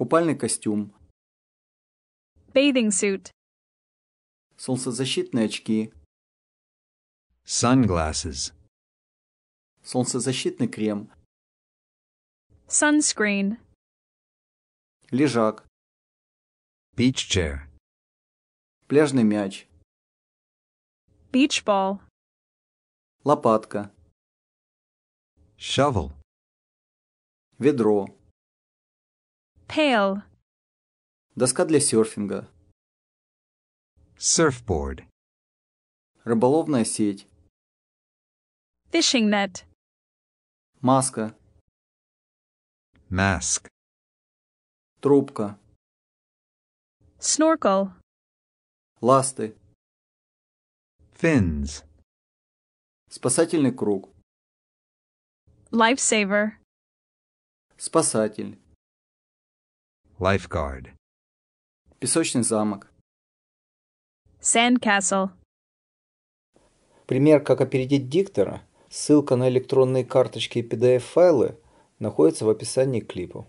Купальный костюм. Bathing suit. Солнцезащитные очки. Sunglasses. Солнцезащитный крем. Sunscreen. Лежак. Beach chair. Пляжный мяч. Beach ball. Лопатка. Shovel. Ведро. Pail. Доска для серфинга. Surfboard. Рыболовная сеть. Fishing net. Маска. Mask. Трубка. Snorkel. Ласты. Fins. Спасательный круг. Lifesaver. Спасатель. Lifeguard. Песочный замок. Sandcastle. Пример, как опередить диктора, ссылка на электронные карточки и PDF-файлы находится в описании к клипу.